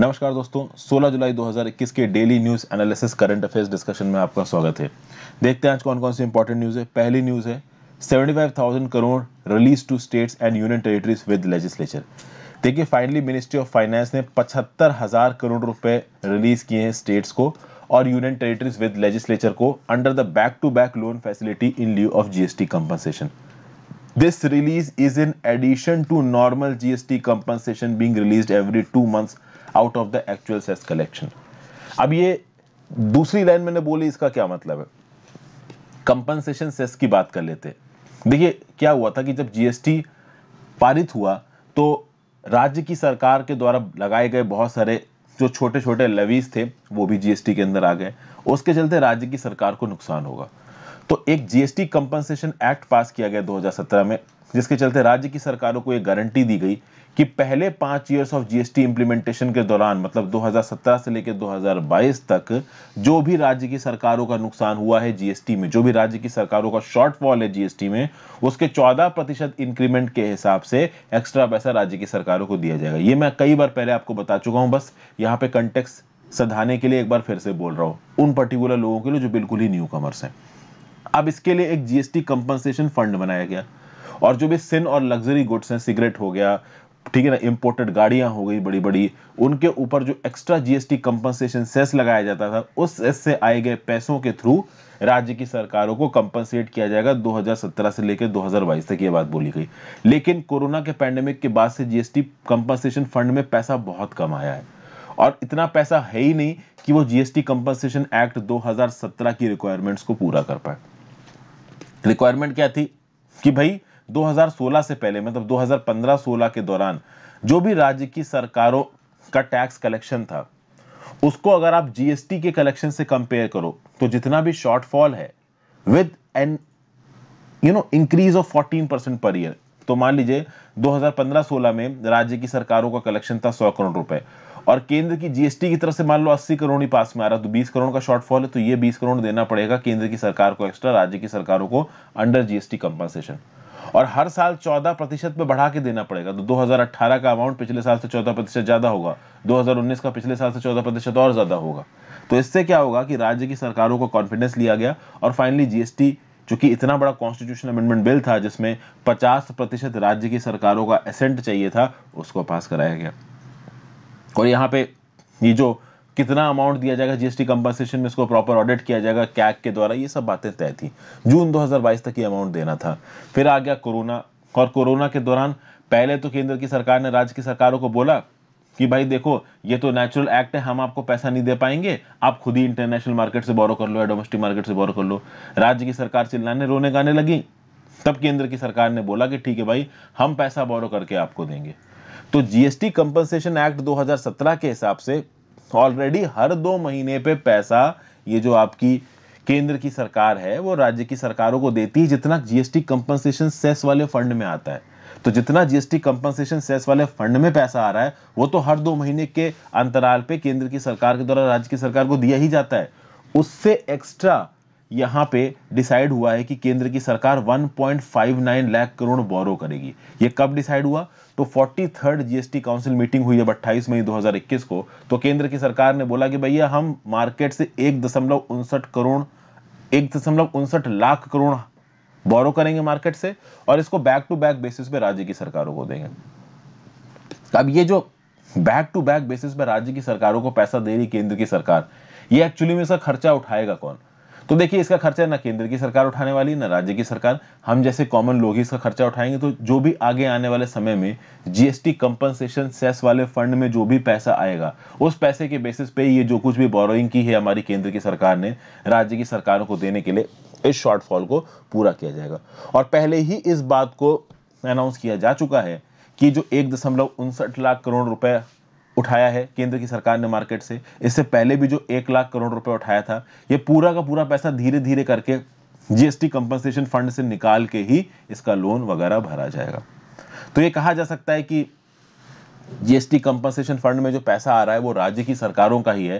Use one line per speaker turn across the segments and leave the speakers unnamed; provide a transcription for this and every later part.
नमस्कार दोस्तों 16 जुलाई 2021 के daily news analysis current affairs discussion में आपका स्वागत है देखते हैं आज कौन कौन सी इंपॉर्टेंट न्यूज़ है पहली न्यूज़ है 75,000 crore release to states and union territories with legislature देखिए फाइनली मिनिस्ट्री ऑफ फाइनेंस ने पचहत्तर करोड़ रुपए रिलीज़ किए हैं स्टेट्स को और यूनियन टेरिटरीज विद लेजिस्लेचर को under the back to back loan facility in lieu of GST compensation This release is in addition to normal GST compensation being released every two months out of the actual cess collection अब ये दूसरी line मैंने बोली इसका क्या मतलब है compensation cess की बात कर लेते देखिए क्या हुआ था कि जब जीएसटी पारित हुआ तो राज्य की सरकार के द्वारा लगाए गए बहुत सारे जो छोटे छोटे लवीज थे वो भी जीएसटी के अंदर आ गए उसके चलते राज्य की सरकार को नुकसान होगा तो एक जीएसटी कंपनसेशन एक्ट पास किया गया 2017 में जिसके चलते राज्य की सरकारों को एक गारंटी दी गई कि पहले पांच ईयर्स ऑफ जीएसटी इंप्लीमेंटेशन के दौरान मतलब 2017 से लेकर 2022 तक जो भी राज्य की सरकारों का नुकसान हुआ है जीएसटी में जो भी राज्य की सरकारों का शॉर्टफॉल है जीएसटी में उसके 14 प्रतिशत इंक्रीमेंट के हिसाब से एक्स्ट्रा पैसा राज्य की सरकारों को दिया जाएगा ये मैं कई बार पहले आपको बता चुका हूं बस यहाँ पे कंटेक्स सधाने के लिए एक बार फिर से बोल रहा हूं उन पर्टिकुलर लोगों के लिए जो बिल्कुल ही न्यू कमर्स है अब इसके लिए एक जीएसटी कंपनसेशन फंड बनाया गया और जो भी सिन और लग्जरी गुड्स हैं सिगरेट हो गया ठीक है ना इम्पोर्टेड गाड़ियां हो गई बड़ी बड़ी उनके ऊपर जो एक्स्ट्रा जीएसटी कंपनसेशन सेस लगाया जाता था उस सेस से आए गए पैसों के थ्रू राज्य की सरकारों को कंपनसेट किया जाएगा 2017 से लेकर 2022 तक ये बात बोली गई लेकिन कोरोना के पैंडेमिक के बाद से जीएसटी कंपनसेशन फंड में पैसा बहुत कम आया है और इतना पैसा है ही नहीं कि वो जीएसटी कंपनसेशन एक्ट 2017 की रिक्वायरमेंट्स को पूरा कर पाए रिक्वायरमेंट क्या थी कि भाई 2016 से पहले मतलब 2015-16 के दौरान जो भी राज्य की सरकारों का टैक्स कलेक्शन था उसको अगर आप जीएसटी के कलेक्शन से कंपेयर करो तो जितना भी शॉर्टफॉल है with an you know increase of 14 percent per year तो मान लीजिए 2015-16 में राज्य की सरकारों का कलेक्शन था 100 करोड़ रुपए और केंद्र की जीएसटी की तरफ से मान लो 80 करोड़ ही पास में आ रहा तो 20 करोड़ का शॉर्टफॉल है तो ये 20 करोड़ देना पड़ेगा केंद्र की सरकार को एक्स्ट्रा राज्य की सरकारों को अंडर जीएसटी कंपनसेशन और हर साल 14 प्रतिशत पे बढ़ा के देना पड़ेगा तो 2018 का अमाउंट पिछले साल से 14 प्रतिशत ज़्यादा होगा 2019 का पिछले साल से 14 प्रतिशत और ज़्यादा होगा तो इससे क्या होगा कि राज्य की सरकारों को कॉन्फिडेंस लिया गया और फाइनली जीएसटी चूंकि इतना बड़ा कॉन्स्टिट्यूशन अमेंडमेंट बिल था जिसमें पचास प्रतिशत राज्य की सरकारों का एसेंट चाहिए था उसको पास कराया गया और यहाँ पे ये जो कितना अमाउंट दिया जाएगा जीएसटी कंपनसेशन में इसको प्रॉपर ऑडिट किया जाएगा कैक के द्वारा ये सब बातें तय थी जून 2022 तक ये अमाउंट देना था फिर आ गया कोरोना और कोरोना के दौरान पहले तो केंद्र की सरकार ने राज्य की सरकारों को बोला कि भाई देखो ये तो नेचुरल एक्ट है हम आपको पैसा नहीं दे पाएंगे आप खुद ही इंटरनेशनल मार्केट से बोरो कर लो या डोमेस्टिक मार्केट से बोरो कर लो राज्य की सरकार चिल्लाने रोने गाने लगी तब केंद्र की सरकार ने बोला कि ठीक है भाई हम पैसा बोरो करके आपको देंगे तो जीएसटी कंपनसेशन एक्ट 2017 के हिसाब से ऑलरेडी हर दो महीने पे पैसा ये जो आपकी केंद्र की सरकार है वो राज्य की सरकारों को देती है जितना जीएसटी कंपनसेशन सेस वाले फंड में आता है तो जितना जीएसटी कंपनसेशन सेस वाले फंड में पैसा आ रहा है वो तो हर दो महीने के अंतराल पे केंद्र की सरकार के द्वारा राज्य की सरकार को दिया ही जाता है उससे एक्स्ट्रा यहाँ पे डिसाइड हुआ है कि केंद्र की सरकार 1.59 लाख करोड़ बोरो करेगी ये कब डिसाइड हुआ तो 43rd जीएसटी काउंसिल मीटिंग हुई जब 28 मई 2021 को तो केंद्र की सरकार ने बोला कि भैया हम मार्केट से एक दशमलव उनसठ करोड़ एक दशमलव उनसठ लाख करोड़ बोरो करेंगे मार्केट से और इसको बैक टू बैक बेसिस पे राज्य की सरकारों को देंगे अब ये जो बैक टू बैक बेसिस पे राज्य की सरकारों को पैसा दे रही केंद्र की सरकार ये एक्चुअली में इसका खर्चा उठाएगा कौन तो देखिए इसका खर्चा ना केंद्र की सरकार उठाने वाली ना राज्य की सरकार हम जैसे कॉमन लोग ही इसका खर्चा उठाएंगे तो जो भी आगे आने वाले समय में जीएसटी कंपनसेशन सेस वाले फंड में जो भी पैसा आएगा उस पैसे के बेसिस पे ये जो कुछ भी बोरोइंग की है हमारी केंद्र की सरकार ने राज्य की सरकारों को देने के लिए इस शॉर्टफॉल को पूरा किया जाएगा और पहले ही इस बात को अनाउंस किया जा चुका है कि जो एक दशमलव उनसठ लाख करोड़ रुपए उठाया है केंद्र की सरकार ने मार्केट से इससे पहले भी जो एक लाख करोड़ रुपए उठाया था ये पूरा का पूरा पैसा धीरे धीरे करके जीएसटी कंपनसेशन फंड से निकाल के ही इसका लोन वगैरह भरा जाएगा तो ये कहा जा सकता है कि जीएसटी कंपनसेशन फंड में जो पैसा आ रहा है वो राज्य की सरकारों का ही है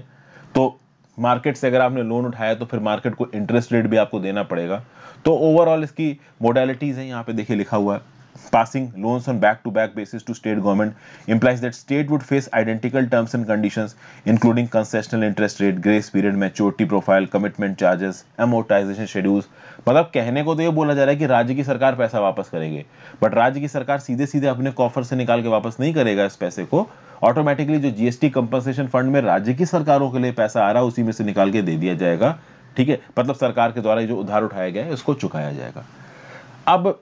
तो मार्केट से अगर आपने लोन उठाया तो फिर मार्केट को इंटरेस्ट रेट भी आपको देना पड़ेगा तो ओवरऑल इसकी मोडालिटीज़ है यहाँ पे देखिए लिखा हुआ है passing loans on back-to-back basis to state government implies that state would face identical terms and conditions including concessional interest rate grace period maturity profile commitment charges amortization schedules मतलब कहने को तो ये बोला जा रहा है कि राज्य की सरकार पैसा वापस करेगी बट राज्य की सरकार सीधे सीधे अपने कॉफर से निकाल के वापस नहीं करेगा इस पैसे को ऑटोमेटिकली जो जीएसटी कंपनसेशन फंड में राज्य की सरकारों के लिए पैसा आ रहा है उसी में से निकाल के दे दिया जाएगा ठीक है मतलब सरकार के द्वारा जो उधार उठाया गया है उसको चुकाया जाएगा अब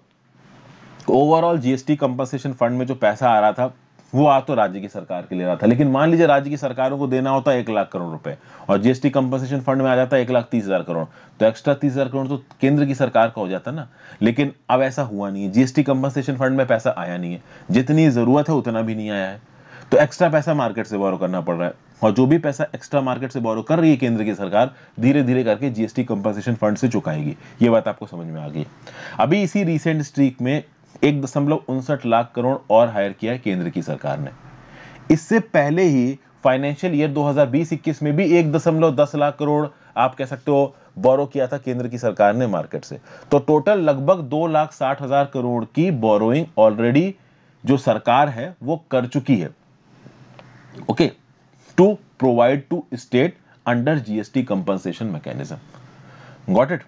ओवरऑल जीएसटी कंपनसेशन फंड में जो पैसा आ रहा था वो आ तो राज्य की सरकार के लिए रहा था लेकिन मान लीजिए राज्य की सरकारों को देना होता है एक लाख करोड़ रुपए और जीएसटी कंपनसेशन फंड में आ जाता है एक लाख तीस हजार करोड़ तो एक्स्ट्रा तीस हजार करोड़ तो केंद्र की सरकार का हो जाता ना लेकिन अब ऐसा हुआ नहीं है जीएसटी कंपनसेशन फंड में पैसा आया नहीं है जितनी जरूरत है उतना भी नहीं आया है तो एक्स्ट्रा पैसा मार्केट से बौरव करना पड़ रहा है और जो भी पैसा एक्स्ट्रा मार्केट से बौरव कर रही है केंद्र की सरकार धीरे धीरे करके जीएसटी कंपनसेशन फंड से चुकाएगी ये बात आपको समझ में आ गई अभी इसी रिसेंट स्ट्रीक में एक दशमलव उनसठ लाख करोड़ और हायर किया है केंद्र की सरकार ने इससे पहले ही फाइनेंशियल ईयर 2020-21 में भी एक दशमलव दस लाख करोड़ आप कह सकते हो बोरो किया था केंद्र की सरकार ने मार्केट से तो टोटल लगभग दो लाख साठ हजार करोड़ की बोरोइंग ऑलरेडी जो सरकार है वो कर चुकी है okay to provide to state under GST compensation mechanism got it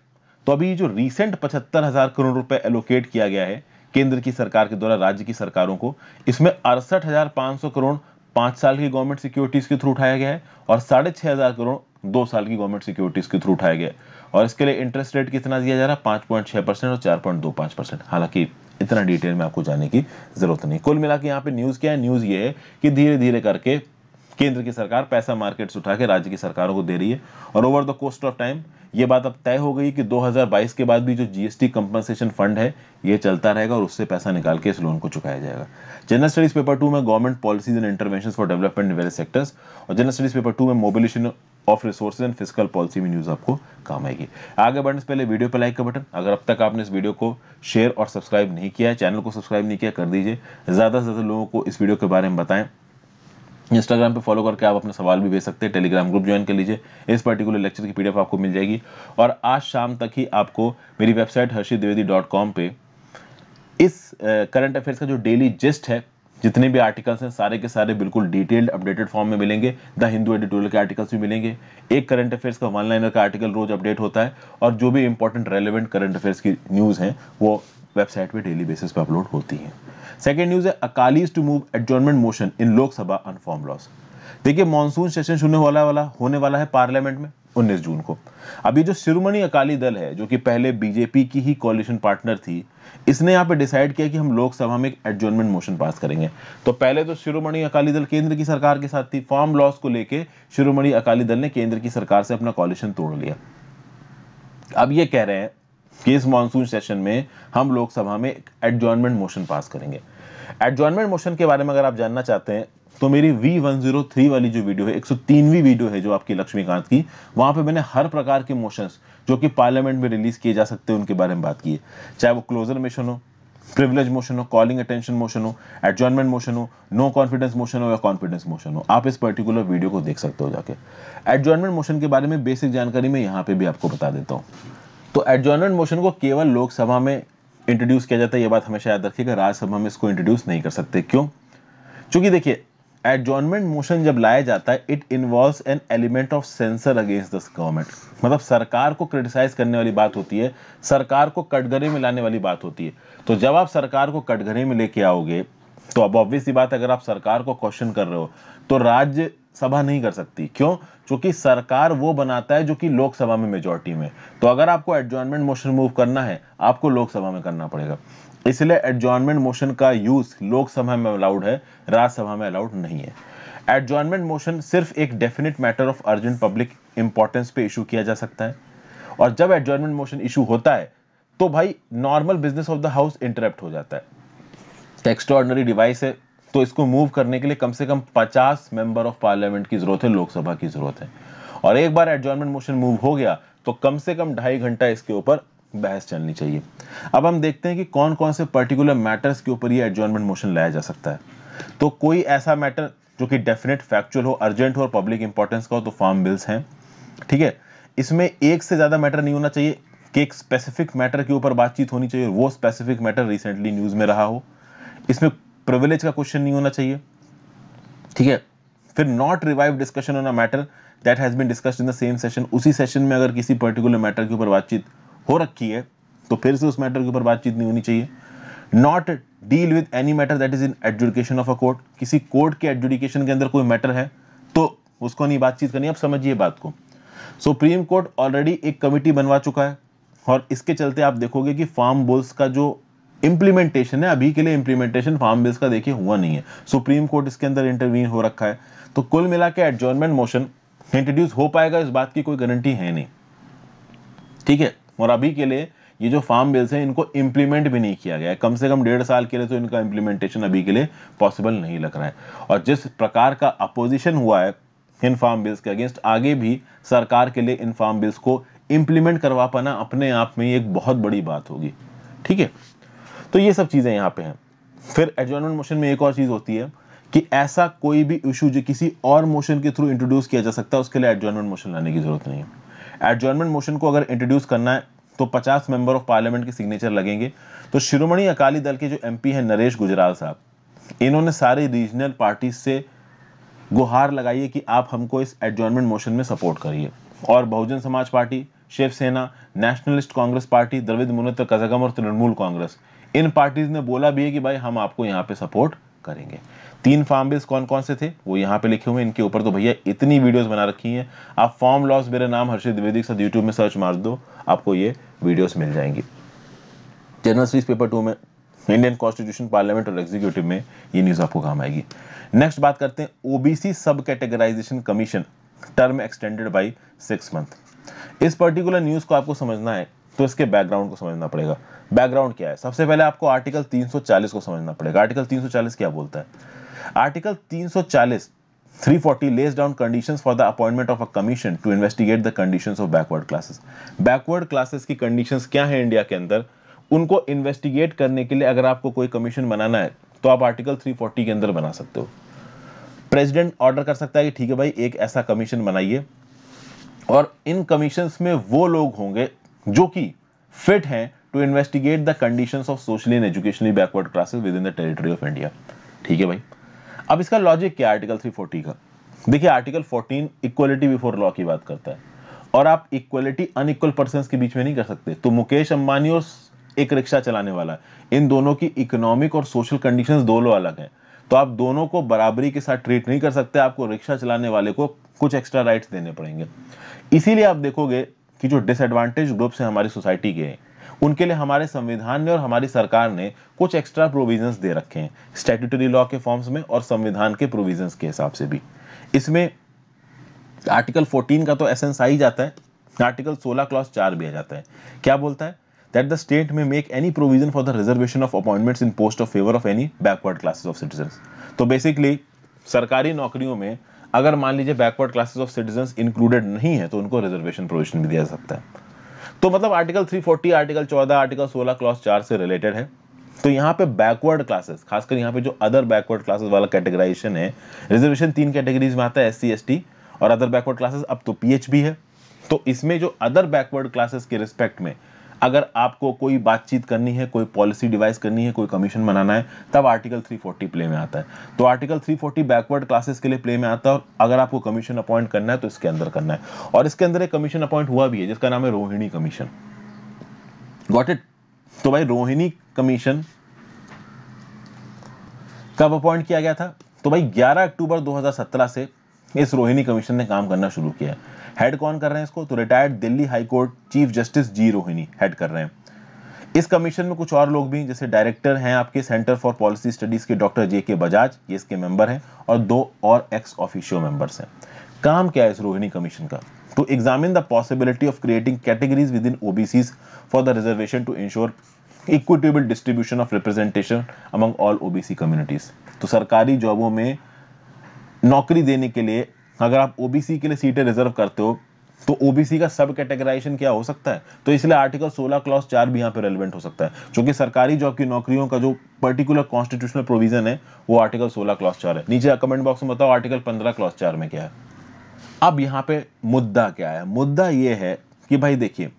तो अभी जो रिसेंट पचहत्तर हजार करोड़ रुपए एलोकेट किया गया है केंद्र की सरकार के द्वारा राज्य की सरकारों को इसमें अड़सठ करोड़ पांच साल की गवर्नमेंट सिक्योरिटीज के थ्रू उठाया गया है और साढ़े छह हज़ार करोड़ दो साल की गवर्नमेंट सिक्योरिटीज के थ्रू उठाया गया और इसके लिए इंटरेस्ट रेट कितना दिया जा रहा है पांच पॉइंट छह परसेंट और चार पॉइंट दो पांच परसेंट हालांकि इतना डिटेल में आपको जाने की जरूरत नहीं कुल मिला के यहाँ पे न्यूज़ क्या है न्यूज़ ये है कि धीरे धीरे करके केंद्र की सरकार पैसा मार्केट से उठा के राज्य की सरकारों को दे रही है और ओवर द कोस्ट ऑफ टाइम ये बात अब तय हो गई कि 2022 के बाद भी जो जीएसटी कंपनसेशन फंड है ये चलता रहेगा और उससे पैसा निकाल के इस लोन को चुकाया जाएगा जनरल स्टडीज पेपर टू में government policies and intervention for development in various sectors और जनरल स्टडीज पेपर टू में mobilisation of resource and fiscal policy में न्यूज आपको काम आएगी आगे बढ़ने से पहले वीडियो पर लाइक का बटन अगर अब तक आपने इस वीडियो को शेयर और सब्सक्राइब नहीं किया चैनल को सब्सक्राइब नहीं किया कर दीजिए ज़्यादा से ज़्यादा लोगों को इस वीडियो के बारे में बताएं इंस्टाग्राम पे फॉलो करके आप अपने सवाल भी भेज सकते हैं टेलीग्राम ग्रुप ज्वाइन कर लीजिए इस पर्टिकुलर लेक्चर की पीडीएफ आपको मिल जाएगी और आज शाम तक ही आपको मेरी website Harshit Dwivedi dot com पर इस करंट अफेयर्स का जो डेली जिस्ट है जितने भी आर्टिकल्स हैं सारे के सारे बिल्कुल डिटेल्ड अपडेटेड फॉर्म में मिलेंगे द हिंदू एडिटोरियल के आर्टिकल्स भी मिलेंगे एक करंट अफेयर्स का वन लाइनर का आर्टिकल रोज अपडेट होता है और जो भी इंपॉर्टेंट रेलिवेंट करंट अफेयर्स की न्यूज़ हैं वो वेबसाइट पे डेली बेसिस पे अपलोड होती हैं सेकेंड न्यूज़ है Akalis to move adjournment motion in Lok Sabha on farm laws देखिए मानसून सेशन शुरू वाला वाला होने वाला है पार्लियामेंट में 19 जून को अभी जो शिरोमणि अकाली दल है जो कि पहले बीजेपी की ही कॉलिशन पार्टनर थी इसने यहाँ पे डिसाइड किया कि हम लोकसभा में एक एडजॉर्नमेंट मोशन पास करेंगे तो पहले तो शिरोमणि अकाली दल केंद्र की सरकार के साथ थी फॉर्म लॉस को लेके शिरोमणि अकाली दल ने केंद्र की सरकार से अपना कॉलिशन तोड़ लिया अब ये कह रहे हैं कि इस मानसून सेशन में हम लोकसभा में एडजॉइनमेंट मोशन पास करेंगे एडजॉइनमेंट मोशन के बारे में अगर आप जानना चाहते हैं तो मेरी वी वन जीरो थ्री वाली जो वीडियो है एक सौ तीनवीं वीडियो है जो आपकी लक्ष्मीकांत की वहां पे मैंने हर प्रकार के मोशंस जो कि पार्लियामेंट में रिलीज किए जा सकते हैं उनके बारे में बात की है चाहे वो क्लोजर मोशन हो प्रिविलेज मोशन हो कॉलिंग अटेंशन मोशन हो एडजॉइनमेंट मोशन हो नो कॉन्फिडेंस मोशन हो या कॉन्फिडेंस मोशन हो आप इस पर्टिकुलर वीडियो को देख सकते हो जाके एडजॉइनमेंट मोशन के बारे में बेसिक जानकारी मैं यहाँ पे भी आपको बता देता हूँ तो एडजॉइनमेंट मोशन को केवल लोकसभा में इंट्रोड्यूस किया जाता है ये बात हमेशा याद रखिएगा राज्यसभा में इसको इंट्रोड्यूस नहीं कर सकते क्यों चूंकि देखिए एडजॉइनमेंट मोशन जब लाया जाता है it involves an element of censure against this government मतलब सरकार को क्रिटिसाइज करने वाली बात होती है सरकार को कटघरे में लाने वाली बात होती है तो जब आप सरकार को कटघरे में लेके आओगे तो अब ऑब्वियसली बात अगर आप सरकार को क्वेश्चन कर रहे हो तो राज्य सभा नहीं कर सकती क्यों क्योंकि सरकार वो बनाता है जो कि लोकसभा में मेजोरिटी में तो अगर आपको एडजॉइनमेंट मोशन मूव करना है आपको लोकसभा में करना पड़ेगा इसलिए एडजॉइनमेंट मोशन का यूज लोकसभा में अलाउड है राज्यसभा में अलाउड नहीं है एडजॉइनमेंट मोशन सिर्फ एक definite matter of urgent public importance पे इशू किया जा सकता है और जब एडजॉइनमेंट मोशन इशू होता है तो भाई normal business of the house interrupt हो जाता है एक्स्ट्रॉर्डनरी डिवाइस है तो इसको मूव करने के लिए कम से कम 50 मेंबर ऑफ पार्लियामेंट की जरूरत है लोकसभा की जरूरत है और एक बार एडजॉइनमेंट मोशन मूव हो गया तो कम से कम ढाई घंटा इसके ऊपर बहस चलनी चाहिए अब हम देखते हैं कि कौन कौन से पर्टिकुलर मैटर्स के ऊपर ये एडजॉइनमेंट मोशन लाया जा सकता है तो कोई ऐसा मैटर जो कि डेफिनेट फैक्चुअल हो अर्जेंट हो और पब्लिक इंपॉर्टेंस का हो तो फॉर्म बिल्स हैं ठीक है इसमें एक से ज़्यादा मैटर नहीं होना चाहिए कि एक स्पेसिफिक मैटर के ऊपर बातचीत होनी चाहिए वो स्पेसिफिक मैटर रिसेंटली न्यूज़ में रहा हो इसमें प्रिविलेज का क्वेश्चन नहीं होना चाहिए ठीक है फिर not revive discussion on a matter that has been discussed in the same session उसी सेशन में अगर किसी पर्टिकुलर मैटर के ऊपर बातचीत हो रखी है तो फिर से उस मैटर के ऊपर बातचीत नहीं होनी चाहिए not deal with any matter that is in adjudication of a court किसी कोर्ट के एडजुडिकेशन के अंदर कोई मैटर है तो उसको नहीं बातचीत करनी आप समझिए बात को सुप्रीम कोर्ट ऑलरेडी एक कमिटी बनवा चुका है और इसके चलते आप देखोगे कि फार्म बोल्स का जो इंप्लीमेंटेशन है अभी के लिए इंप्लीमेंटेशन फार्म बिल्स का देखिए हुआ नहीं है सुप्रीम कोर्ट इसके अंदर इंटरवीन हो रखा है तो कुल मिला के एडजॉर्नमेंट मोशन इंट्रोड्यूस हो पाएगा इस बात की कोई गारंटी है नहीं ठीक है और अभी के लिए ये जो फार्म बिल्स हैं इनको इंप्लीमेंट भी नहीं किया गया है कम से कम डेढ़ साल के लिए तो इनका इंप्लीमेंटेशन अभी के लिए पॉसिबल नहीं लग रहा है और जिस प्रकार का अपोजिशन हुआ है इन फार्म बिल्स के अगेंस्ट आगे भी सरकार के लिए इन फार्म बिल्स को इंप्लीमेंट करवा पाना अपने आप में एक बहुत बड़ी बात होगी ठीक है तो ये सब चीज़ें यहाँ पे हैं फिर एडजॉइनमेंट मोशन में एक और चीज़ होती है कि ऐसा कोई भी इशू जो किसी और मोशन के थ्रू इंट्रोड्यूस किया जा सकता है उसके लिए एडजॉइनमेंट मोशन लाने की जरूरत नहीं है एडजॉइनमेंट मोशन को अगर इंट्रोड्यूस करना है तो 50 मेंबर ऑफ पार्लियामेंट के सिग्नेचर लगेंगे तो शिरोमणि अकाली दल के जो एमपी हैं नरेश गुजराल साहब इन्होंने सारे रीजनल पार्टी से गुहार है कि आप हमको इस एडजॉइनमेंट मोशन में सपोर्ट करिए और Bahujan Samaj Party Shiv Sena Nationalist Congress Party Dravida Munnetra Kazhagam और तृणमूल कांग्रेस इन पार्टीज ने बोला भी है कि भाई हम आपको यहाँ पे सपोर्ट करेंगे तीन फार्म बिल्स कौन कौन से थे वो यहाँ पे लिखे हुए इनके ऊपर तो भैया इतनी वीडियोस बना रखी हैं आप फॉर्म लॉस मेरे नाम हर्षित द्विवेदी के साथ यूट्यूब में सर्च मार दो आपको ये वीडियोस मिल जाएंगी जनरल सीरीज पेपर टू में इंडियन कॉन्स्टिट्यूशन पार्लियामेंट और एग्जीक्यूटिव में ये न्यूज़ आपको काम आएगी नेक्स्ट बात करते हैं OBC sub categorisation commission term extended by six month इस पर्टिकुलर न्यूज़ को आपको समझना है तो इसके बैकग्राउंड को समझना पड़ेगा बैकग्राउंड क्या है सबसे पहले आपको आर्टिकल 340 को समझना पड़ेगा आर्टिकल 340 क्या बोलता है article 340 340 lays down conditions for the appointment of a commission to investigate the conditions of backward classes backward classes की conditions क्या है इंडिया के अंदर उनको इन्वेस्टिगेट करने के लिए अगर आपको कोई कमीशन बनाना है तो आप आर्टिकल 340 के अंदर बना सकते हो प्रेसिडेंट ऑर्डर कर सकता है कि ठीक है भाई एक ऐसा कमीशन बनाइए और इन कमीशन में वो लोग होंगे जो कि फिट हैं to investigate the conditions of socially and educationally backward classes within the territory of India ठीक है भाई अब इसका लॉजिक क्या आर्टिकल 340 का देखिए आर्टिकल 14 इक्वलिटी बिफोर लॉ की बात करता है और आप इक्वलिटी अनइक्वल पर्सन के बीच में नहीं कर सकते तो मुकेश अंबानी और एक रिक्शा चलाने वाला है इन दोनों की इकोनॉमिक और सोशल कंडीशन दोनों अलग हैं तो आप दोनों को बराबरी के साथ ट्रीट नहीं कर सकते आपको रिक्शा चलाने वाले को कुछ एक्स्ट्रा राइट्स देने पड़ेंगे इसीलिए आप देखोगे कि जो डिसएडवांटेज ग्रुप्स हैं हमारी सोसाइटी के उनके लिए हमारे संविधान ने और हमारी सरकार ने कुछ एक्स्ट्रा प्रोविजंस दे रखे हैं स्टैट्यूटरी लॉ के फॉर्म्स में और संविधान के प्रोविजंस के हिसाब से भी इसमें आर्टिकल 14 का तो एसेंस आ ही जाता है आर्टिकल 16 क्लॉस 4 भी आ जाता है क्या बोलता है that the state may make any provision for the reservation of appointments in post of favor of any backward classes of citizens तो so basically सरकारी नौकरियों में अगर मान लीजिए backward classes of citizen included नहीं है तो उनको रिजर्वेशन प्रोविजन भी दिया सकता है तो मतलब आर्टिकल 340 आर्टिकल 14 आर्टिकल 16 क्लॉस 4 से रिलेटेड है तो यहाँ पे बैकवर्ड क्लासेस खासकर यहाँ पे जो अदर बैकवर्ड क्लासेस वाला कैटेगराइजेशन है रिजर्वेशन तीन कैटेगरीज में आता है एस सी और अदर बैकवर्ड क्लासेस अब तो पी है तो इसमें जो अदर बैकवर्ड क्लासेस के रिस्पेक्ट में अगर आपको कोई बातचीत करनी है कोई पॉलिसी डिवाइस करनी है कोई कमीशन बनाना है तब आर्टिकल 340 प्ले में आता है तो आर्टिकल 340 बैकवर्ड क्लासेस के लिए प्ले में आता है और अगर आपको कमीशन अपॉइंट करना है तो इसके अंदर करना है और इसके अंदर एक कमीशन अपॉइंट हुआ भी है जिसका नाम है रोहिणी कमीशन गॉट इट तो भाई रोहिणी कमीशन कब अपॉइंट किया गया था तो भाई 11 अक्टूबर 2017 से इस रोहिणी कमीशन ने काम करना शुरू किया है हेड कौन कर रहे हैं इसको तो retired Delhi high court chief justice G Rohini head कर रहे हैं इस कमीशन में कुछ और लोग भी जैसे डायरेक्टर हैं आपके सेंटर फॉर पॉलिसी स्टडीज़ के डॉक्टर जे के बजाज ये इसके मेंबर हैं और दो और एक्स ऑफिशियो मेंबर्स हैं काम क्या है इस रोहिणी कमीशन का to examine the possibility of creating categories within OBC for the reservation to ensure equitable distribution of representation among all OBC communities तो सरकारी जॉबों में नौकरी देने के लिए अगर आप ओबीसी के लिए सीटें रिजर्व करते हो तो ओबीसी का सब कैटेगराइजेशन क्या हो सकता है तो इसलिए आर्टिकल 16 क्लॉस चार भी यहाँ पे रेलिवेंट हो सकता है क्योंकि सरकारी जॉब की नौकरियों का जो पर्टिकुलर कॉन्स्टिट्यूशनल प्रोविजन है वो आर्टिकल 16 क्लॉस चार है नीचे कमेंट बॉक्स में बताओ आर्टिकल 15 क्लॉस चार में क्या है अब यहाँ पे मुद्दा क्या है मुद्दा ये है कि भाई देखिए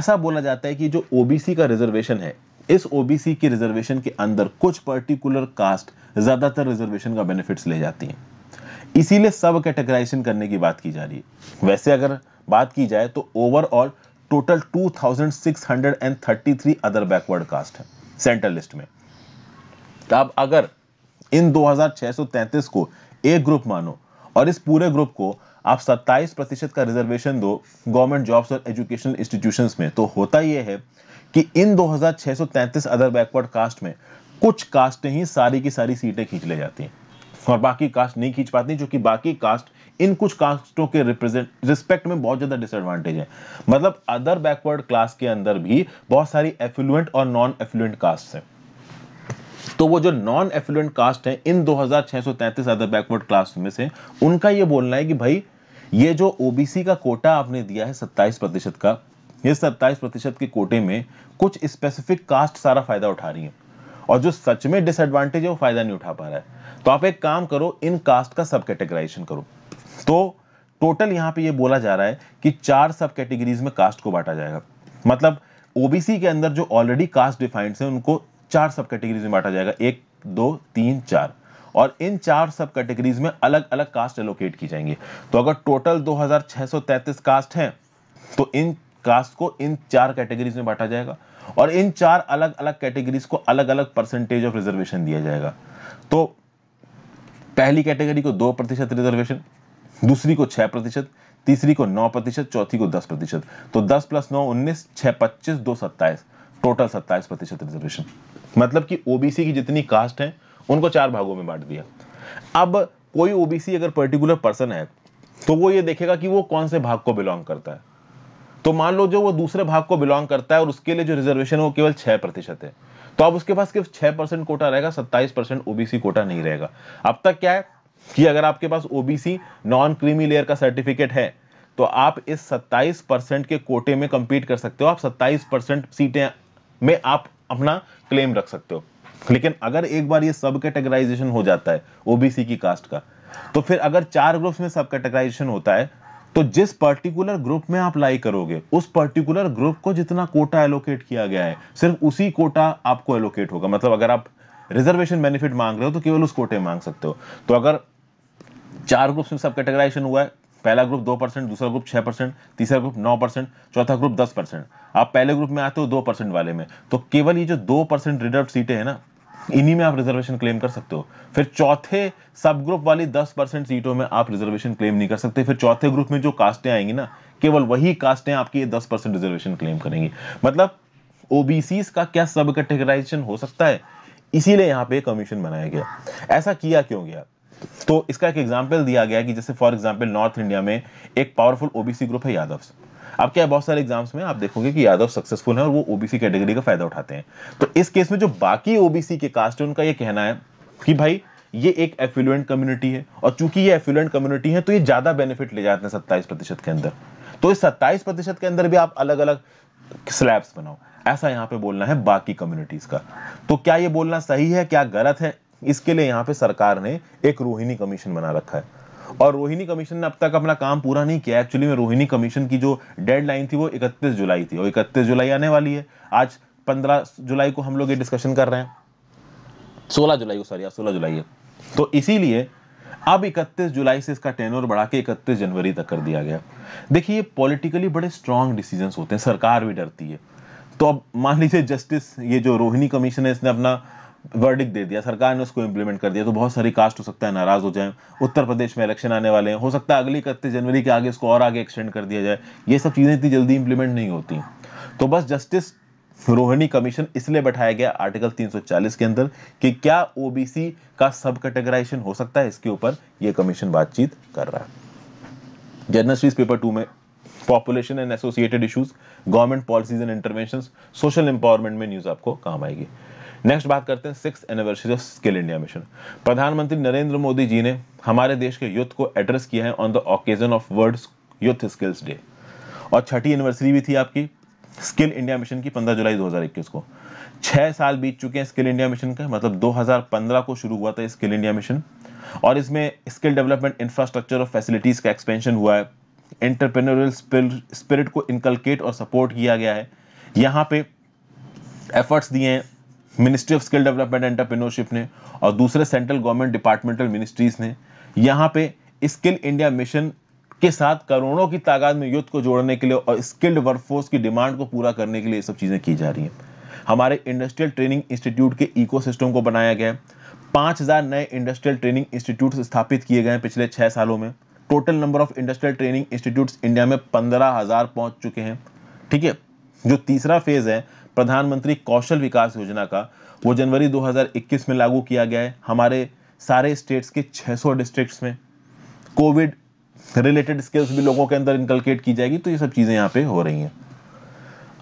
ऐसा बोला जाता है कि जो ओबीसी का रिजर्वेशन है इस ओबीसी की रिजर्वेशन के अंदर कुछ पर्टिकुलर कास्ट ज्यादातर रिजर्वेशन का बेनिफिट्स ले जाती है इसीलिए सब कैटेगराइजेशन करने की बात की जा रही है वैसे अगर बात की जाए तो overall total 2633 other backward caste है सेंट्रल लिस्ट में अब तो अगर इन 2633 को एक ग्रुप मानो और इस पूरे ग्रुप को आप 27 प्रतिशत का रिजर्वेशन दो गवर्नमेंट जॉब्स और एजुकेशनल इंस्टीट्यूशंस में तो होता यह है कि इन 2633 अदर बैकवर्ड कास्ट में कुछ कास्टें ही सारी की सारी सीटें खींच ले जाती हैं और बाकी कास्ट नहीं खींच पाती जो कि बाकी कास्ट इन कुछ कास्टों के रिप्रेजेंट रिस्पेक्ट में बहुत ज़्यादा डिसएडवांटेज है मतलब अदर बैकवर्ड क्लास के अंदर भी बहुत सारी एफ्लुएंट और नॉन एफ्लुएंट कास्ट है तो वो जो नॉन एफ्लुएंट कास्ट है इन 2633 अदर बैकवर्ड क्लास में से उनका ये बोलना है कि भाई ये जो ओबीसी का कोटा आपने दिया है 27 प्रतिशत का ये 27 प्रतिशत के कोटे में कुछ स्पेसिफिक कास्ट सारा फायदा उठा रही है और जो सच में डिसएडवांटेज है वो फायदा नहीं उठा पा रहा है तो आप एक काम करो इन कास्ट का सब कैटेगराइजेशन करो तो टोटल यहां पे ये बोला जा रहा है कि चार सब कैटेगरीज में कास्ट को बांटा जाएगा मतलब ओबीसी के अंदर जो ऑलरेडी कास्ट डिफाइंड है उनको चार सब कैटेगरीज में बांटा जाएगा एक दो तीन चार और इन चार सब कैटेगरीज में अलग अलग कास्ट एलोकेट की जाएंगी तो अगर टोटल 2633 कास्ट हैं तो इन कास्ट को इन चार कैटेगरीज में बांटा जाएगा और इन चार अलग अलग कैटेगरीज को अलग अलग परसेंटेज ऑफ रिजर्वेशन दिया जाएगा तो पहली कैटेगरी को दो प्रतिशत रिजर्वेशन दूसरी को छह प्रतिशत तीसरी को नौ प्रतिशत चौथी को दस प्रतिशत तो दस प्लस नौ उन्नीस छह पच्चीस दो सत्ताईस टोटल सत्ताईस प्रतिशत रिजर्वेशन मतलब कि ओबीसी की जितनी कास्ट है उनको चार भागों में बांट दिया अब कोई ओबीसी अगर पर्टिकुलर पर्सन है तो वो ये देखेगा कि वो कौन से भाग को बिलोंग करता है तो मान लो जो वो दूसरे भाग को बिलोंग करता है और उसके लिए जो रिजर्वेशन है वो केवल छह प्रतिशत है तो अब उसके पास सिर्फ छह परसेंट कोटा रहेगा सत्ताईस परसेंट ओबीसी कोटा नहीं रहेगा अब तक क्या है कि अगर आपके पास ओबीसी नॉन क्रीमी लेयर का सर्टिफिकेट है तो आप इस सत्ताईस परसेंट के कोटे में कंपीट कर सकते हो आप सत्ताईस परसेंट सीटें में आप अपना क्लेम रख सकते हो लेकिन अगर एक बार ये सब कैटेगराइजेशन हो जाता है ओबीसी की कास्ट का तो फिर अगर चार ग्रुप्स में सब कैटेगराइजेशन होता है तो जिस पर्टिकुलर ग्रुप में आप लाई करोगे उस पर्टिकुलर ग्रुप को जितना कोटा एलोकेट किया गया है सिर्फ उसी कोटा आपको एलोकेट होगा मतलब अगर आप रिजर्वेशन बेनिफिट मांग रहे हो तो केवल उस कोटे मांग सकते हो तो अगर चार ग्रुप्स में सब कैटेगराइजेशन हुआ है पहला ग्रुप दो परसेंट दूसरा ग्रुप छह परसेंट तीसरा ग्रुप नौ परसेंट चौथा ग्रुप दस परसेंट आप पहले ग्रुप में आते हो दो परसेंट वाले में तो केवल ये जो दो परसेंट रिजर्व सीटें हैं ना इन्हीं में आप रिजर्वेशन क्लेम कर सकते हो फिर चौथे सब ग्रुप वाली दस परसेंट सीटों में आप रिजर्वेशन क्लेम नहीं कर सकते फिर चौथे ग्रुप में जो कास्टें आएंगी ना केवल वही कास्टें आपकी ये परसेंट रिजर्वेशन क्लेम करेंगी मतलब ओबीसी का क्या सब कैटेगराइजेशन हो सकता है इसीलिए यहाँ पे कमीशन बनाया गया ऐसा किया क्यों गया तो इसका एक एग्जाम्पल दिया गया कि जैसे फॉर एग्जाम्पल नॉर्थ इंडिया में एक पावरफुल ओबीसी ग्रुप है यादव अब क्या बहुत सारे एग्जाम्स में आप देखोगे कि यादव सक्सेसफुल हैं और वो ओबीसी कैटेगरी का फायदा उठाते हैं तो इस केस में जो बाकी ओबीसी के कास्ट है उनका ये कहना है कि भाई ये एक एफ्लुएंट कम्युनिटी है और चूंकि ये एफ्लुएंट कम्युनिटी है तो ये ज्यादा बेनिफिट ले जाते हैं सत्ताईस प्रतिशत के अंदर तो इस सत्ताईस प्रतिशत के अंदर भी आप अलग अलग स्लैब्स बनाओ ऐसा यहाँ पे बोलना है बाकी कम्युनिटीज का तो क्या ये बोलना सही है क्या गलत है इसके लिए यहाँ पे सरकार ने एक रोहिणी कमीशन बना रखा है और रोहिणी कमीशन ने अब तक अपना काम पूरा नहीं किया एक्चुअली में रोहिणी कमीशन की जो डेडलाइन थी वो 31 जुलाई थी और 31 जुलाई आने वाली है आज 15 जुलाई को हम लोग ये डिस्कशन कर रहे हैं 16 जुलाई को सॉरी सोलह जुलाई है तो इसीलिए अब 31 जुलाई से इसका टेनोर बढ़ा के इकतीस जनवरी तक कर दिया गया देखिए ये पॉलिटिकली बड़े स्ट्रांग डिसीजन होते हैं सरकार भी डरती है तो अब मान लीजिए जस्टिस ये जो रोहिणी कमीशन है इसने अपना वर्डिक दे दिया सरकार ने उसको इम्प्लीमेंट कर दिया तो बहुत सारी कास्ट हो सकता है नाराज हो जाए उत्तर प्रदेश में इलेक्शन आने वाले हैं हो सकता है अगली इकतीस जनवरी के आगे इसको और आगे एक्सटेंड कर दिया जाए ये सब चीज़ें इतनी जल्दी इंप्लीमेंट नहीं होती तो बस जस्टिस रोहिणी कमीशन इसलिए बैठाया गया आर्टिकल 340 के अंदर कि क्या ओबीसी का सब कैटेगराइजेशन हो सकता है इसके ऊपर यह कमीशन बातचीत कर रहा है जनरल स्टडीज पेपर टू में population and associated issues government policies and intervention social empowerment में न्यूज आपको काम आएगी नेक्स्ट बात करते हैं six anniversary of skill India mission प्रधानमंत्री नरेंद्र मोदी जी ने हमारे देश के युद्ध को एड्रेस किया है on the occasion of world youth skills day और छठी एनिवर्सरी भी थी आपकी स्किल इंडिया मिशन की 15 जुलाई 2021 को छः साल बीत चुके हैं स्किल इंडिया मिशन का मतलब 2015 को शुरू हुआ था स्किल इंडिया मिशन और इसमें स्किल डेवलपमेंट इंफ्रास्ट्रक्चर और फैसिलिटीज़ का एक्सपेंशन हुआ है एंटरप्रेन्योरियल स्पिरिट को इनकलकेट और सपोर्ट किया गया है यहाँ पे एफर्ट्स दिए हैं ministry of skill development entrepreneurship ने और दूसरे सेंट्रल गवर्नमेंट डिपार्टमेंटल मिनिस्ट्रीज ने यहाँ पे स्किल इंडिया मिशन के साथ करोड़ों की तादाद में युद्ध को जोड़ने के लिए और स्किल्ड वर्कफोर्स की डिमांड को पूरा करने के लिए ये सब चीज़ें की जा रही हैं हमारे इंडस्ट्रियल ट्रेनिंग इंस्टीट्यूट के इकोसिस्टम को बनाया गया है पाँच हज़ार नए इंडस्ट्रियल ट्रेनिंग इंस्टीट्यूट स्थापित किए गए हैं पिछले छः सालों में total number of industrial training institute India में पंद्रह हज़ार पहुँच चुके हैं ठीक है जो तीसरा फेज़ है प्रधानमंत्री कौशल विकास योजना का वो जनवरी 2021 में लागू किया गया है हमारे सारे स्टेट्स के 600 डिस्ट्रिक्ट्स में कोविड रिलेटेड स्किल्स भी लोगों के अंदर इंकल्केट की जाएगी तो ये सब चीज़ें यहाँ पे हो रही हैं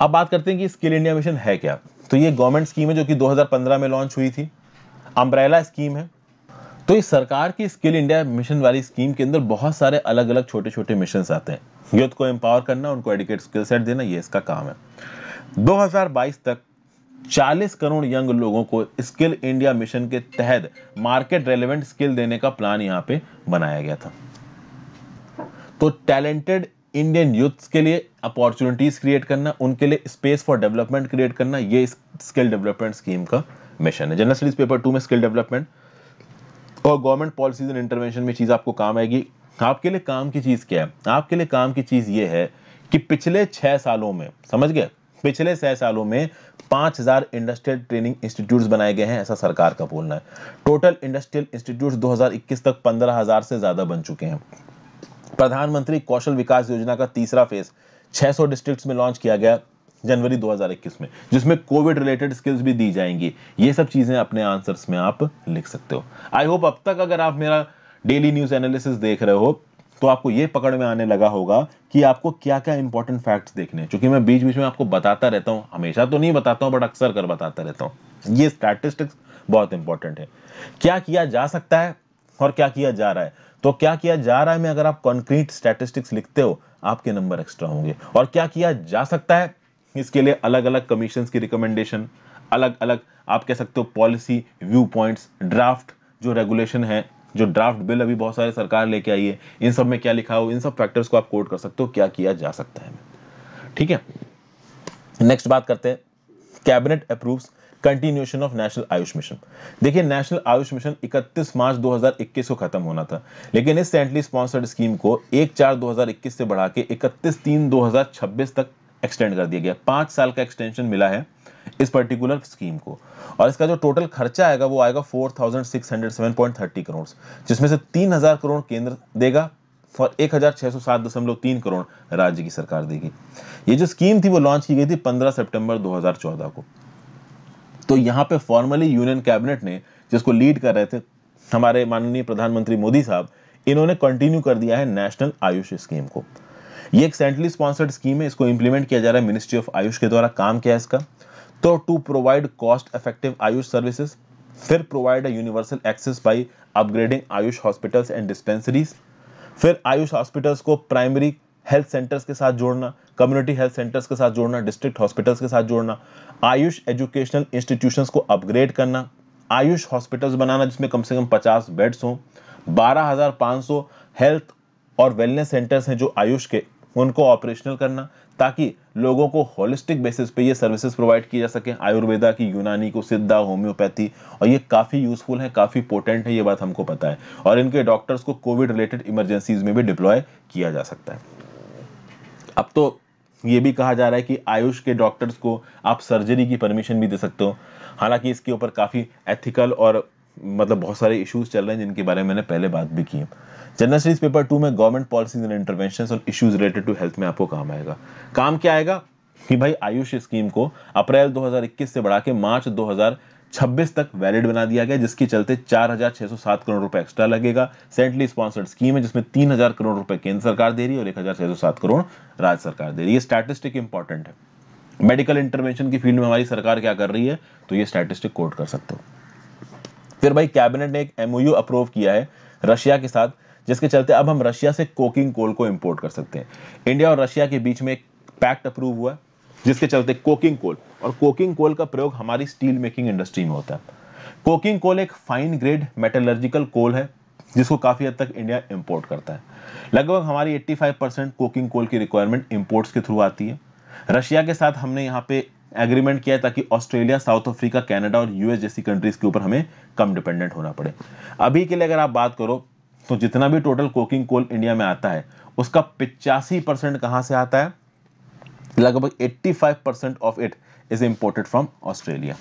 अब बात करते हैं कि स्किल इंडिया मिशन है क्या तो ये गवर्नमेंट स्कीम है जो कि 2015 में लॉन्च हुई थी अम्ब्रेला स्कीम है तो इस सरकार की स्किल इंडिया मिशन वाली स्कीम के अंदर बहुत सारे अलग अलग छोटे छोटे मिशन आते हैं यूथ को एम्पावर करना उनको एडिकेट स्किल सेट देना ये इसका काम है 2022 तक 40 करोड़ यंग लोगों को स्किल इंडिया मिशन के तहत मार्केट रेलेवेंट स्किल देने का प्लान यहाँ पे बनाया गया था तो टैलेंटेड इंडियन यूथ्स के लिए अपॉर्चुनिटीज क्रिएट करना उनके लिए स्पेस फॉर डेवलपमेंट क्रिएट करना ये स्किल डेवलपमेंट स्कीम का मिशन है जनरल स्टडीज पेपर टू में स्किल डेवलपमेंट और गवर्नमेंट पॉलिसीज एंड इंटरवेंशन में चीज़ आपको काम आएगी आपके लिए काम की चीज़ क्या है आपके लिए काम की चीज़ ये है कि पिछले छह सालों में समझ गए पिछले छह सालों में 5000 इंडस्ट्रियल ट्रेनिंग इंस्टीट्यूट्स बनाए गए हैं ऐसा सरकार का बोलना है टोटल इंडस्ट्रियल इंस्टीट्यूट्स 2021 तक 15000 से ज़्यादा बन चुके हैं प्रधानमंत्री कौशल विकास योजना का तीसरा फेज़ 600 डिस्ट्रिक्ट्स में लॉन्च किया गया जनवरी 2021 में जिसमें कोविड रिलेटेड स्किल्स भी दी जाएंगी ये सब चीज़ें अपने आंसर्स में आप लिख सकते हो आई होप अब तक अगर आप मेरा डेली न्यूज़ एनालिसिस देख रहे हो तो आपको ये पकड़ में आने लगा होगा कि आपको क्या क्या इंपॉर्टेंट फैक्ट्स देखने चूंकि मैं बीच बीच में आपको बताता रहता हूँ हमेशा तो नहीं बताता हूँ बट अक्सर कर बताता रहता हूँ ये स्टैटिस्टिक्स बहुत इंपॉर्टेंट है क्या किया जा सकता है और क्या किया जा रहा है तो क्या किया जा रहा है में अगर आप कॉन्क्रीट स्टैटिस्टिक्स लिखते हो आपके नंबर एक्स्ट्रा होंगे और क्या किया जा सकता है इसके लिए अलग अलग कमीशन की रिकमेंडेशन अलग अलग आप कह सकते हो पॉलिसी व्यू पॉइंट्स ड्राफ्ट जो रेगुलेशन है जो ड्राफ्ट बिल अभी बहुत सारे सरकार लेके आई है इन सब में क्या लिखा हो इन सब फैक्टर्स को आप कोट कर सकते हो क्या किया जा सकता है ठीक है नेक्स्ट बात करते हैं cabinet approves continuation of national AYUSH mission देखिए नेशनल आयुष मिशन 31 मार्च 2021 को खत्म होना था लेकिन इस सेंट्रली स्पॉन्सर्ड स्कीम को एक चार 2021 से बढ़ा के इकतीस तीन 2026 तक एक्सटेंड कर दिया गया पांच साल का एक्सटेंशन मिला है इस पर्टिकुलर स्कीम को और इसका जो टोटल खर्चा आएगा वो आएगा four thousand six hundred seven point thirty crore जिसमें से तीन हजार करोड़ केंद्र देगा और एक हजार छः सौ सात दशमलव तीन करोड़ राज्य की सरकार देगी ये जो स्कीम थी वो लॉन्च की गई थी पंद्रह सितंबर 2014 को तो यहाँ पे फॉर्मली यूनियन कैबिनेट ने जिसको लीड कर रहे थे हमारे माननीय प्रधानमंत्री मोदी साहब इन्होंने कंटिन्यू कर दिया है नेशनल आयुष स्कीम को ये एक सेंट्रली स्पॉन्सर्ड स्कीम है इसको इंप्लीमेंट किया जा रहा है मिनिस्ट्री ऑफ आयुष के द्वारा काम किया है इसका तो to provide cost effective AYUSH services फिर provide a universal access by upgrading AYUSH hospitals and dispensaries फिर आयुष हॉस्पिटल्स को प्राइमरी हेल्थ सेंटर्स के साथ जोड़ना कम्युनिटी हेल्थ सेंटर्स के साथ जोड़ना डिस्ट्रिक्ट हॉस्पिटल्स के साथ जोड़ना आयुष एजुकेशनल इंस्टीट्यूशंस को अपग्रेड करना आयुष हॉस्पिटल्स बनाना जिसमें कम से कम पचास बेड्स हों बारह हज़ार सौ हेल्थ और वेलनेस सेंटर्स हैं जो आयुष के उनको ऑपरेशनल करना ताकि लोगों को होलिस्टिक बेसिस पे ये सर्विसेज प्रोवाइड की जा सके आयुर्वेदा की यूनानी को सिद्धा होम्योपैथी और ये काफ़ी यूज़फुल है काफ़ी पोटेंट है ये बात हमको पता है और इनके डॉक्टर्स को कोविड रिलेटेड इमरजेंसीज में भी डिप्लॉय किया जा सकता है अब तो ये भी कहा जा रहा है कि आयुष के डॉक्टर्स को आप सर्जरी की परमिशन भी दे सकते हो हालांकि इसके ऊपर काफ़ी एथिकल और मतलब बहुत सारे इश्यूज चल रहे हैं जिनके बारे में मैंने पहले बात भी की है जनरल सीरीज पेपर टू में गवर्नमेंट पॉलिसीज एंड इंटरवेंशन और इश्यूज रिलेटेड टू हेल्थ में आपको काम आएगा काम क्या आएगा कि भाई आयुष स्कीम को अप्रैल 2021 से बढ़ा के मार्च 2026 तक वैलिड बना दिया गया जिसके चलते 4,607 करोड़ रुपए एक्स्ट्रा लगेगा सेंट्रली स्पॉन्सर्ड स्कीम है जिसमें 3,000 करोड़ रुपए केंद्र सरकार दे रही है और 1,607 करोड़ राज्य सरकार दे रही है स्टैटिस्टिक इंपॉर्टेंट है मेडिकल इंटरवेंशन की फील्ड में हमारी सरकार क्या कर रही है तो ये स्टैटिस्टिक कोट कर सकते हो फिर भाई कैबिनेट ने एक एमओयू अप्रूव किया है रशिया के साथ जिसके चलते अब हम रशिया से कोकिंग कोल को इंपोर्ट कर सकते हैं इंडिया और रशिया के बीच में एक पैक्ट अप्रूव हुआ जिसके चलते कोकिंग कोल और कोकिंग कोल का प्रयोग हमारी स्टील मेकिंग इंडस्ट्री में होता है कोकिंग कोल एक फाइन ग्रेड मेटलर्जिकल कोल है जिसको काफ़ी हद तक इंडिया इंपोर्ट करता है लगभग हमारी 85 परसेंट कोकिंग कोल की रिक्वायरमेंट इंपोर्ट्स के थ्रू आती है रशिया के साथ हमने यहाँ पे एग्रीमेंट किया है ताकि ऑस्ट्रेलिया साउथ अफ्रीका कनाडा और यूएस जैसी कंट्रीज के ऊपर हमें कम डिपेंडेंट होना पड़े अभी के लिए अगर आप बात करो तो जितना भी टोटल कोकिंग कोल इंडिया में आता है उसका पिचासी परसेंट कहां से आता है लगभग 85 percent of it is imported from Australia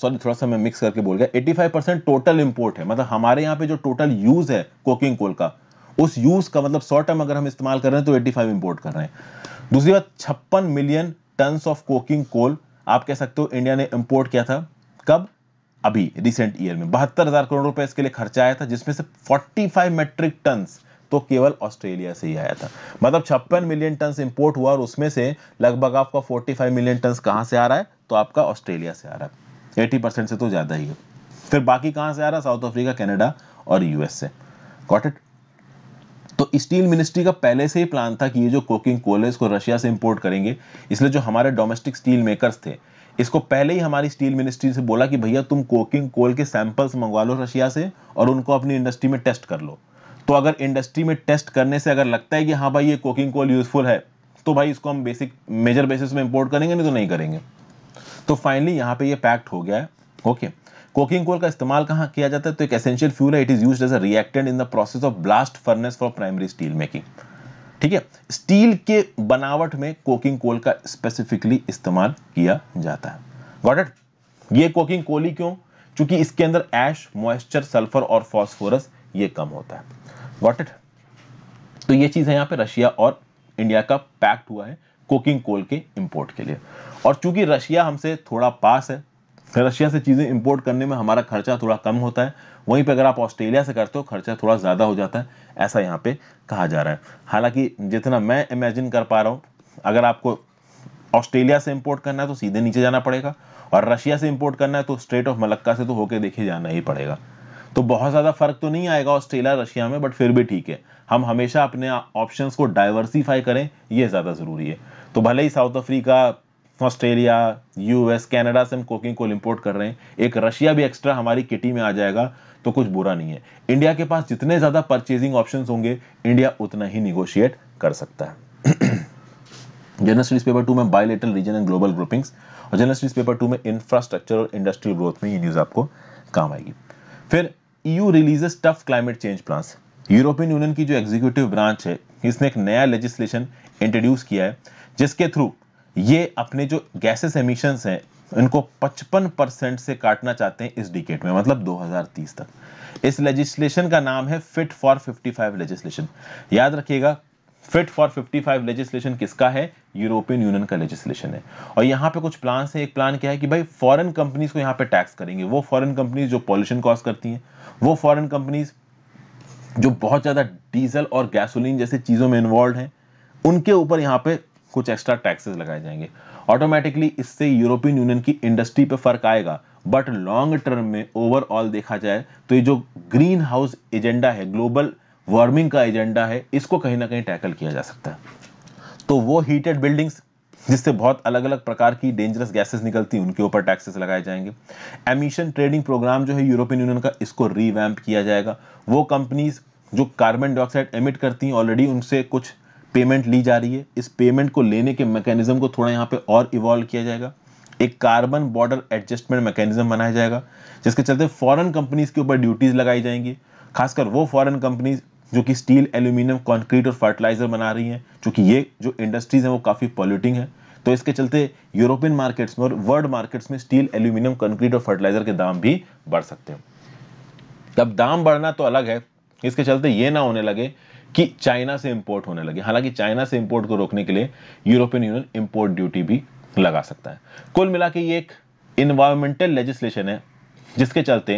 sorry थोड़ा सा मैं मिक्स करके बोल गया 85 परसेंट टोटल इंपोर्ट है मतलब हमारे यहाँ पे जो टोटल यूज़ है कोकिंग कोल का उस यूज़ का मतलब शॉर्ट टर्म अगर हम इस्तेमाल कर रहे हैं तो 85 इंपोर्ट कर रहे हैं दूसरी बात छप्पन million tons of coking coal आप कह सकते हो इंडिया ने इम्पोर्ट किया था कब अभी रिसेंट ईयर में बहत्तर हज़ार करोड़ रुपए इसके लिए खर्चा आया था जिसमें से 45 मेट्रिक टन्स तो केवल ऑस्ट्रेलिया से ही आया था मतलब छप्पन मिलियन टन्स इंपोर्ट हुआ और उसमें से लगभग आपका 45 मिलियन टन्स कहां से आ रहा है तो आपका ऑस्ट्रेलिया से आ रहा है 80 परसेंट से तो ज़्यादा ही है फिर बाकी कहां से आ रहा है साउथ अफ्रीका कनाडा और यूएस से कॉटेड तो स्टील मिनिस्ट्री का पहले से ही प्लान था कि ये जो कोकिंग कोल इसको रशिया से इम्पोर्ट करेंगे इसलिए जो हमारे डोमेस्टिक स्टील मेकर्स थे इसको पहले ही हमारी स्टील मिनिस्ट्री से बोला कि भैया तुम कोकिंग कोल के सैंपल्स मंगवा लो रशिया से और उनको अपनी इंडस्ट्री में टेस्ट कर लो तो अगर इंडस्ट्री में टेस्ट करने से अगर लगता है कि हाँ भाई ये कोकिंग कोल यूजफुल है तो भाई इसको हम बेसिक मेजर बेसिस में इम्पोर्ट करेंगे नहीं तो नहीं करेंगे तो फाइनली यहाँ पे ये पैक्ट हो गया है ओके okay. कोकिंग कोल का इस्तेमाल कहाँ किया जाता है तो एक एसेंशियल फ्यूल है it is use as a reactant in the process of blast furnace for primary steel making ठीक है स्टील के बनावट में कोकिंग कोल का स्पेसिफिकली इस्तेमाल किया जाता है गॉट इट ये कोकिंग कोल ही क्यों क्योंकि इसके अंदर एश मॉइस्चर सल्फर और फॉस्फोरस ये कम होता है गॉट इट तो ये चीज़ है यहाँ पे रशिया और इंडिया का पैक्ट हुआ है कोकिंग कोल के इंपोर्ट के लिए और चूंकि रशिया हमसे थोड़ा पास है रशिया से चीज़ें इंपोर्ट करने में हमारा खर्चा थोड़ा कम होता है वहीं पर अगर आप ऑस्ट्रेलिया से करते हो खर्चा थोड़ा ज़्यादा हो जाता है ऐसा यहाँ पे कहा जा रहा है हालांकि जितना मैं इमेजिन कर पा रहा हूँ अगर आपको ऑस्ट्रेलिया से इंपोर्ट करना है तो सीधे नीचे जाना पड़ेगा और रशिया से इम्पोर्ट करना है तो स्ट्रेट ऑफ मलक्का से तो होके देखे जाना ही पड़ेगा तो बहुत ज़्यादा फर्क तो नहीं आएगा ऑस्ट्रेलिया रशिया में बट फिर भी ठीक है हम हमेशा अपने ऑप्शंस को डाइवर्सीफाई करें ये ज़्यादा ज़रूरी है तो भले ही South Africa Australia US Canada से हम कोकिंग कोल इंपोर्ट कर रहे हैं एक रशिया भी एक्स्ट्रा हमारी किटी में आ जाएगा तो कुछ बुरा नहीं है इंडिया के पास जितने ज़्यादा परचेजिंग ऑप्शन होंगे इंडिया उतना ही निगोशिएट कर सकता है जनरल स्टडीज पेपर टू में bilateral region and global groupings और जनरल स्टडीज पेपर टू में इंफ्रास्ट्रक्चर और इंडस्ट्रियल ग्रोथ में ये न्यूज़ आपको काम आएगी फिर EU releases tough climate change plan European Union की जो एग्जीक्यूटिव ब्रांच है इसने एक नया लेजिस्लेशन इंट्रोड्यूस किया है जिसके थ्रू ये अपने जो गैसेस एमिशंस हैं इनको 55 परसेंट से काटना चाहते हैं इस डिकेट में मतलब 2030 तक इस लेजिस्लेशन का नाम है फिट फॉर 55 लेजिस्लेशन याद रखिएगा फिट फॉर 55 लेजिस्लेशन किसका है यूरोपियन यूनियन का लेजिस्लेशन है और यहाँ पे कुछ प्लान है एक प्लान क्या है कि भाई फॉरन कंपनीज को यहाँ पे टैक्स करेंगे वो फॉरन कंपनीज जो पॉल्यूशन कॉज करती हैं वो फॉरन कंपनीज जो बहुत ज़्यादा डीजल और गैसोलीन जैसे चीज़ों में इन्वॉल्व हैं उनके ऊपर यहाँ पे कुछ एक्स्ट्रा टैक्सेस लगाए जाएंगे ऑटोमेटिकली इससे यूरोपियन यूनियन की इंडस्ट्री पे फर्क आएगा बट लॉन्ग टर्म में ओवरऑल देखा जाए तो ये जो ग्रीन हाउस एजेंडा है ग्लोबल वार्मिंग का एजेंडा है इसको कहीं ना कहीं टैकल किया जा सकता है तो वो हीटेड बिल्डिंग्स जिससे बहुत अलग अलग प्रकार की डेंजरस गैसेस निकलती हैं उनके ऊपर टैक्सेस लगाए जाएंगे एमिशन ट्रेडिंग प्रोग्राम जो है यूरोपियन यूनियन का इसको रीवैम्प किया जाएगा वो कंपनीज जो कार्बन डाइऑक्साइड एमिट करती हैं ऑलरेडी उनसे कुछ पेमेंट ली जा रही है इस पेमेंट को लेने के मैकेनिज्म को थोड़ा यहाँ पे और इवॉल्व किया जाएगा एक कार्बन बॉर्डर एडजस्टमेंट मैकेनिज्म बनाया जाएगा जिसके चलते फॉरेन कंपनीज के ऊपर ड्यूटीज़ लगाई जाएंगी खासकर वो फॉरेन कंपनीज जो कि स्टील एल्यूमिनियम कंक्रीट और फर्टिलाइज़र बना रही हैं चूँकि ये जो इंडस्ट्रीज़ हैं वो काफ़ी पॉल्यूटिंग है तो इसके चलते यूरोपियन मार्केट्स में और वर्ल्ड मार्केट्स में स्टील एल्यूमिनियम कंक्रीट और फर्टिलाइज़र के दाम भी बढ़ सकते हैं अब दाम बढ़ना तो अलग है इसके चलते ये ना होने लगे कि चाइना से इंपोर्ट होने लगे हालांकि चाइना से इंपोर्ट को रोकने के लिए यूरोपियन यूनियन इंपोर्ट ड्यूटी भी लगा सकता है कुल मिला ये एक इन्वायरमेंटल लेजिस्लेशन है जिसके चलते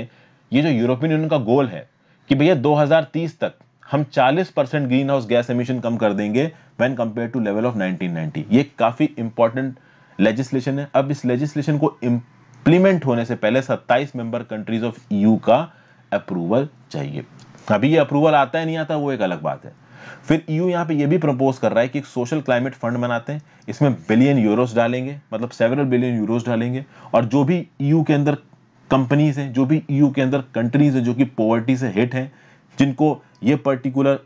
ये जो यूरोपियन यूनियन का गोल है कि भैया 2030 तक हम 40 percent greenhouse gas emission कम कर देंगे when compare to level of 1990 ये काफ़ी इंपॉर्टेंट लेजिस्लेशन है अब इस लेजिस्लेशन को इंप्लीमेंट होने से पहले 27 मेंबर कंट्रीज ऑफ यू का अप्रूवल चाहिए अभी ये अप्रूवल आता है नहीं आता वो एक अलग बात है फिर ईयू e यहाँ पे ये भी प्रपोज कर रहा है कि एक सोशल क्लाइमेट फंड बनाते हैं इसमें बिलियन यूरोस डालेंगे मतलब सेवरल बिलियन यूरोस डालेंगे और जो भी ईयू e के अंदर कंपनीज हैं जो भी ईयू e के अंदर कंट्रीज हैं जो कि पॉवर्टी से हिट हैं जिनको ये पर्टिकुलर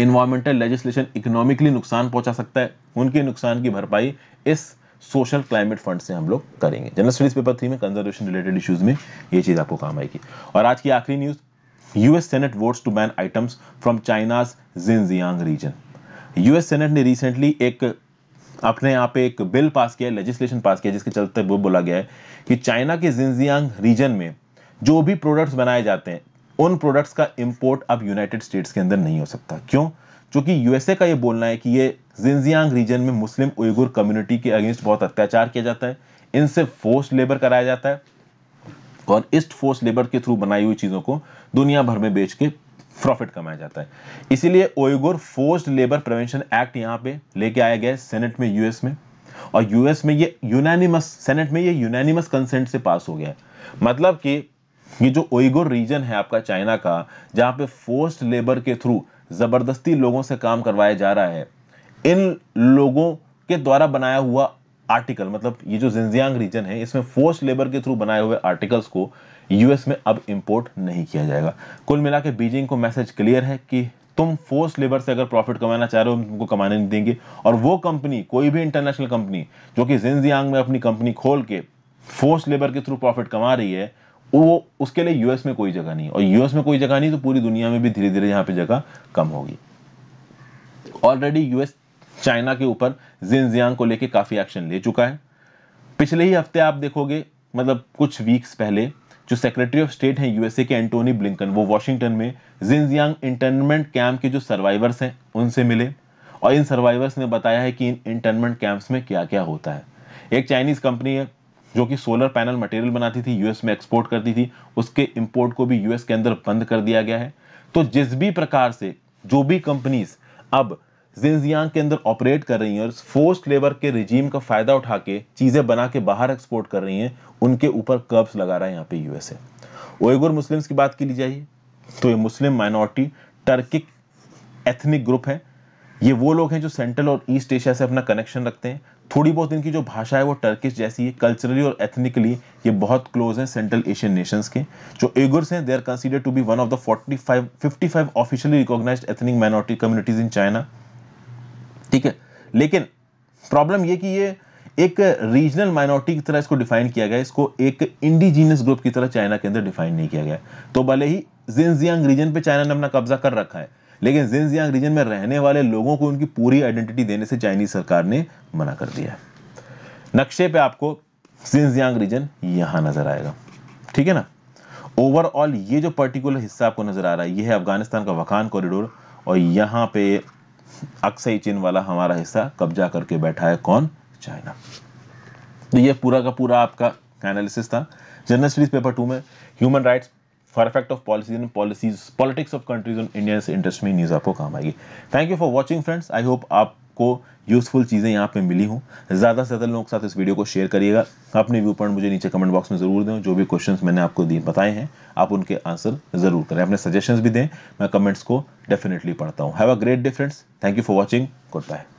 इन्वायरमेंटल लेजिस्लेशन इकोनॉमिकली नुकसान पहुंचा सकता है उनके नुकसान की भरपाई इस सोशल क्लाइमेट फंड से हम लोग करेंगे जनरल स्टडीज पेपर थ्री में कंजर्वेशन रिलेटेड इश्यूज में ये चीज़ आपको काम आएगी और आज की आखिरी news US senate votes to ban items from China's Xinjiang region US senate ने रिसेंटली एक अपने यहाँ पे एक बिल पास किया लेजिस्लेशन पास किया जिसके चलते वो बोला गया है कि चाइना के जिनजियांग रीजन में जो भी प्रोडक्ट्स बनाए जाते हैं उन प्रोडक्ट्स का इम्पोर्ट अब यूनाइटेड स्टेट्स के अंदर नहीं हो सकता क्यों क्योंकि यूएसए का ये बोलना है कि ये जिनजियांग रीजन में मुस्लिम उइगुर कम्युनिटी के अगेंस्ट बहुत अत्याचार किया जाता है इनसे फोर्स लेबर कराया जाता है और ईस्ट फोर्स लेबर के थ्रू बनाई हुई चीज़ों को दुनिया भर में बेच के प्रॉफिट कमाया जाता है इसीलिए Uyghur force labour prevention act यहां पे लेके आया गया है सेनेट में यूएस में और यूएस में ये यूनानिमस सेनेट में ये यूनानिमस कंसेंट से पास हो गया है मतलब कि ये जो ओइगोर रीजन है आपका चाइना का जहां पे फोर्स लेबर के थ्रू ज़बरदस्ती लोगों से काम करवाया जा रहा है इन लोगों के द्वारा बनाया हुआ आर्टिकल मतलब ये जो जिंजियांग रीजन है इसमें फोर्स लेबर के थ्रू बनाए हुए आर्टिकल्स को यूएस में अब इंपोर्ट नहीं किया जाएगा कुल मिला के बीजिंग को मैसेज क्लियर है कि तुम फोर्स लेबर से अगर प्रॉफिट कमाना चाह रहे हो तुमको कमाने नहीं देंगे और वो कंपनी कोई भी इंटरनेशनल कंपनी जो कि जिंजियांग में अपनी कंपनी खोल के फोर्स लेबर के थ्रू प्रॉफिट कमा रही है वो उसके लिए यूएस में कोई जगह नहीं और यूएस में कोई जगह नहीं तो पूरी दुनिया में भी धीरे धीरे यहां पे जगह कम होगी ऑलरेडी यूएस चाइना के ऊपर जिनजियांग को लेकर काफ़ी एक्शन ले चुका है पिछले ही हफ्ते आप देखोगे मतलब कुछ वीक्स पहले जो सेक्रेटरी ऑफ स्टेट हैं यूएसए के एंटोनी ब्लिंकन वो वॉशिंगटन में जिनजियांग इंटरनमेंट कैंप के जो सर्वाइवर्स हैं उनसे मिले और इन सर्वाइवर्स ने बताया है कि इन इंटरनमेंट कैंप्स में क्या क्या होता है एक चाइनीज़ कंपनी है जो कि सोलर पैनल मटेरियल बनाती थी यूएस में एक्सपोर्ट करती थी उसके इम्पोर्ट को भी यूएस के अंदर बंद कर दिया गया है तो जिस भी प्रकार से जो भी कंपनीज अब जिंजियांग के अंदर ऑपरेट कर रही हैं और फोर्स लेबर के रिजीम का फ़ायदा उठा के चीज़ें बना के बाहर एक्सपोर्ट कर रही हैं उनके ऊपर कर्ब्स लगा रहा है यहाँ पे यूएसए ओएगुर मुस्लिम्स की बात की ली जाइए तो ये Muslim minority Turkic ethnic group है ये वो लोग हैं जो सेंट्रल और ईस्ट एशिया से अपना कनेक्शन रखते हैं थोड़ी बहुत इनकी जो भाषा है वो टर्किश जैसी है कल्चरली और एथनिकली ये बहुत क्लोज हैं सेंट्रल एशियन नेशंस के जो एगुर्स हैं they are consider to be one of the 45 55 officially recognised ethnic minority communities in China ठीक है लेकिन प्रॉब्लम ये कि ये एक रीजनल माइनॉरिटी की तरह इसको डिफाइन किया गया इसको एक इंडिजीनियस ग्रुप की तरह चाइना के अंदर डिफाइन नहीं किया गया तो भले ही जिनजियांग रीजन पे चाइना ने अपना कब्जा कर रखा है लेकिन जिनजियांग रीजन में रहने वाले लोगों को उनकी पूरी आइडेंटिटी देने से चाइनीज सरकार ने मना कर दिया है नक्शे पे आपको जिनजियांग रीजन यहां नजर आएगा ठीक है ना ओवरऑल ये जो पर्टिकुलर हिस्सा आपको नजर आ रहा है ये है अफगानिस्तान का वकान कॉरिडोर और यहाँ पे अक्सई चीन वाला हमारा हिस्सा कब्जा करके बैठा है कौन चाइना तो ये पूरा का पूरा आपका एनालिसिस था जनरल स्टडीज पेपर टू में human rights for effect of policies and policies politics of countries on Indians interest में न्यूज़ आपको काम आएगी thank you for watching friends I hope आप को यूजफुल चीज़ें यहाँ पे मिली हूँ ज़्यादा से ज़्यादा लोगों के साथ इस वीडियो को शेयर करिएगा अपने व्यू पॉइंट मुझे नीचे कमेंट बॉक्स में ज़रूर दें जो भी क्वेश्चंस मैंने आपको दिए बताए हैं आप उनके आंसर ज़रूर करें अपने सजेशंस भी दें मैं कमेंट्स को डेफिनेटली पढ़ता हूँ have a great difference thank you for watching good bye